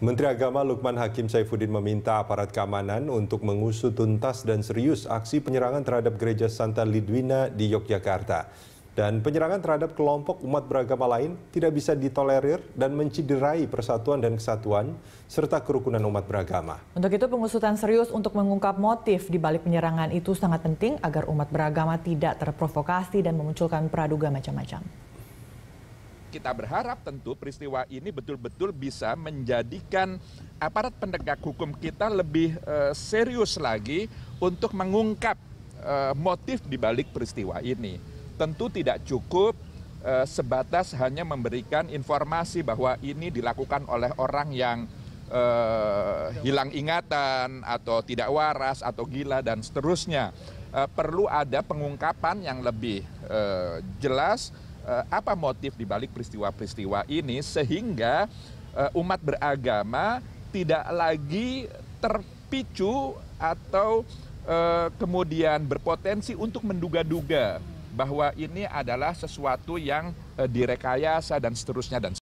Menteri Agama Lukman Hakim Saifuddin meminta aparat keamanan untuk mengusut tuntas dan serius aksi penyerangan terhadap gereja Santa Lidwina di Yogyakarta. Dan penyerangan terhadap kelompok umat beragama lain tidak bisa ditolerir dan menciderai persatuan dan kesatuan serta kerukunan umat beragama. Untuk itu pengusutan serius untuk mengungkap motif di balik penyerangan itu sangat penting agar umat beragama tidak terprovokasi dan memunculkan praduga macam-macam kita berharap tentu peristiwa ini betul-betul bisa menjadikan aparat penegak hukum kita lebih uh, serius lagi untuk mengungkap uh, motif balik peristiwa ini. Tentu tidak cukup uh, sebatas hanya memberikan informasi bahwa ini dilakukan oleh orang yang uh, hilang ingatan atau tidak waras atau gila dan seterusnya. Uh, perlu ada pengungkapan yang lebih uh, jelas Eh, apa motif dibalik peristiwa-peristiwa ini sehingga eh, umat beragama tidak lagi terpicu atau eh, kemudian berpotensi untuk menduga-duga bahwa ini adalah sesuatu yang direkayasa dan seterusnya dan